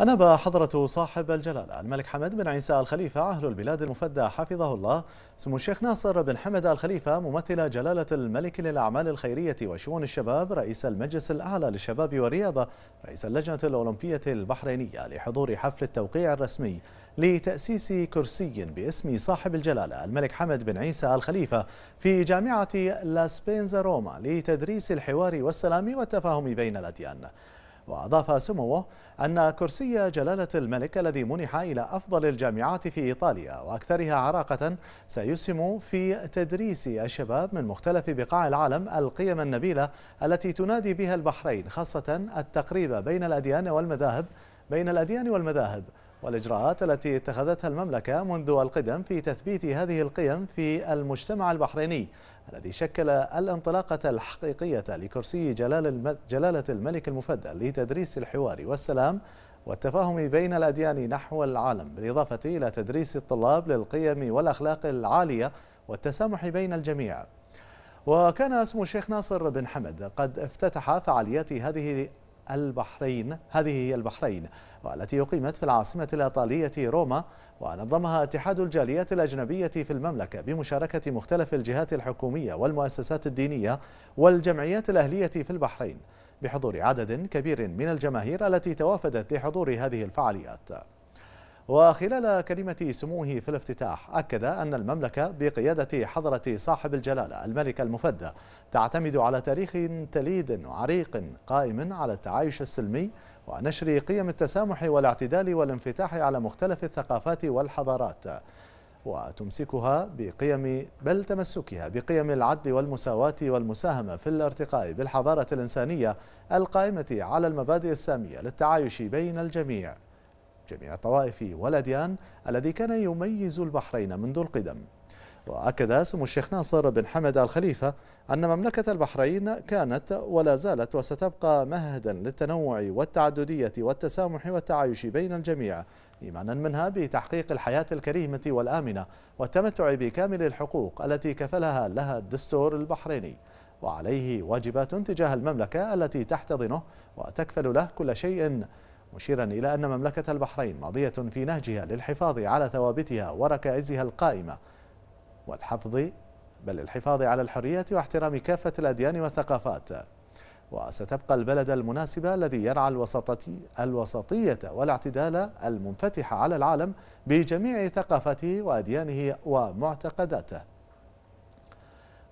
أناب حضرة صاحب الجلالة الملك حمد بن عيسى الخليفة أهل البلاد المفدى حفظه الله سمو الشيخ ناصر بن حمد الخليفة ممثل جلالة الملك للأعمال الخيرية وشؤون الشباب رئيس المجلس الأعلى للشباب والرياضة رئيس اللجنة الأولمبية البحرينية لحضور حفل التوقيع الرسمي لتأسيس كرسي باسم صاحب الجلالة الملك حمد بن عيسى الخليفة في جامعة لاسبينزا روما لتدريس الحوار والسلام والتفاهم بين الأديان وأضاف سموه أن كرسي جلالة الملك الذي منح إلى أفضل الجامعات في إيطاليا وأكثرها عراقة سيسهم في تدريس الشباب من مختلف بقاع العالم القيم النبيلة التي تنادي بها البحرين خاصة التقريب بين الأديان والمذاهب بين الأديان والمذاهب والإجراءات التي اتخذتها المملكة منذ القدم في تثبيت هذه القيم في المجتمع البحريني الذي شكل الانطلاقة الحقيقية لكرسي جلالة الملك المفدى لتدريس الحوار والسلام والتفاهم بين الأديان نحو العالم بالإضافة إلى تدريس الطلاب للقيم والأخلاق العالية والتسامح بين الجميع وكان اسم الشيخ ناصر بن حمد قد افتتح فعاليات هذه البحرين هذه هي البحرين والتي أقيمت في العاصمة الإيطالية روما ونظمها اتحاد الجاليات الأجنبية في المملكة بمشاركة مختلف الجهات الحكومية والمؤسسات الدينية والجمعيات الأهلية في البحرين بحضور عدد كبير من الجماهير التي توافدت لحضور هذه الفعاليات وخلال كلمة سموه في الافتتاح أكد أن المملكة بقيادة حضرة صاحب الجلالة الملك المفدى تعتمد على تاريخ تليد عريق قائم على التعايش السلمي ونشر قيم التسامح والاعتدال والانفتاح على مختلف الثقافات والحضارات وتمسكها بقيم بل تمسكها بقيم العدل والمساواة والمساهمة في الارتقاء بالحضارة الإنسانية القائمة على المبادئ السامية للتعايش بين الجميع جميع طوائف والأديان الذي كان يميز البحرين منذ القدم وأكد سمو الشيخ ناصر بن حمد الخليفة أن مملكة البحرين كانت ولا زالت وستبقى مهدا للتنوع والتعددية والتسامح والتعايش بين الجميع إيمانا منها بتحقيق الحياة الكريمة والآمنة والتمتع بكامل الحقوق التي كفلها لها الدستور البحريني وعليه واجبات تجاه المملكة التي تحتضنه وتكفل له كل شيء مشيرا إلى أن مملكة البحرين ماضية في نهجها للحفاظ على ثوابتها وركائزها القائمة والحفظ بل الحفاظ على الحرية واحترام كافة الأديان والثقافات وستبقى البلد المناسبة الذي يرعى الوسطية والاعتدال المنفتح على العالم بجميع ثقافته وأديانه ومعتقداته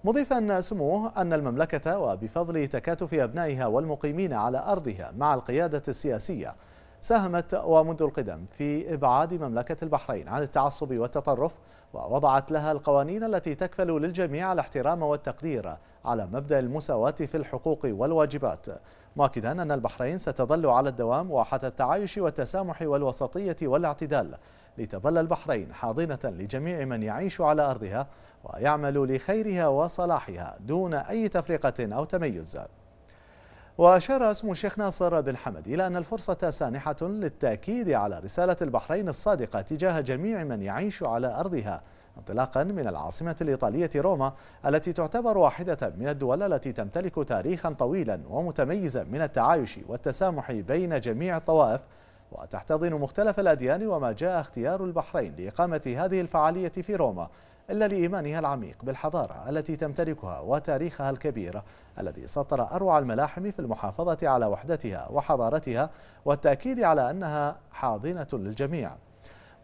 مضيفا سموه أن المملكة وبفضل تكاتف أبنائها والمقيمين على أرضها مع القيادة السياسية ساهمت ومنذ القدم في إبعاد مملكة البحرين عن التعصب والتطرف ووضعت لها القوانين التي تكفل للجميع الاحترام والتقدير على مبدأ المساواة في الحقوق والواجبات مؤكدا أن البحرين ستظل على الدوام واحة التعايش والتسامح والوسطية والاعتدال لتظل البحرين حاضنة لجميع من يعيش على أرضها ويعمل لخيرها وصلاحها دون أي تفرقة أو تميز وأشار اسم الشيخ ناصر بن حمد إلى أن الفرصة سانحة للتأكيد على رسالة البحرين الصادقة تجاه جميع من يعيش على أرضها انطلاقا من العاصمة الإيطالية روما التي تعتبر واحدة من الدول التي تمتلك تاريخا طويلا ومتميزا من التعايش والتسامح بين جميع الطوائف وتحتضن مختلف الأديان وما جاء اختيار البحرين لإقامة هذه الفعالية في روما إلا لإيمانها العميق بالحضارة التي تمتلكها وتاريخها الكبير الذي سطر أروع الملاحم في المحافظة على وحدتها وحضارتها والتأكيد على أنها حاضنة للجميع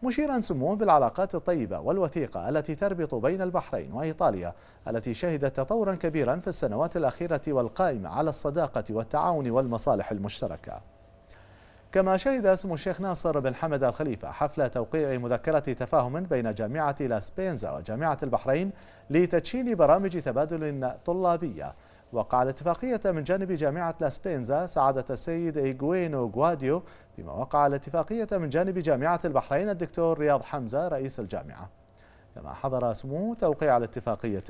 مشيرا سموه بالعلاقات الطيبة والوثيقة التي تربط بين البحرين وإيطاليا التي شهدت تطورا كبيرا في السنوات الأخيرة والقائمة على الصداقة والتعاون والمصالح المشتركة كما شهد اسم الشيخ ناصر بن حمد الخليفة حفل توقيع مذكرة تفاهم بين جامعة لاسبينزا وجامعة البحرين لتدشين برامج تبادل طلابية وقع الاتفاقية من جانب جامعة لاسبينزا سعادة السيد إيغوينو غواديو فيما وقع الاتفاقية من جانب جامعة البحرين الدكتور رياض حمزة رئيس الجامعة كما حضر سمو توقيع الاتفاقية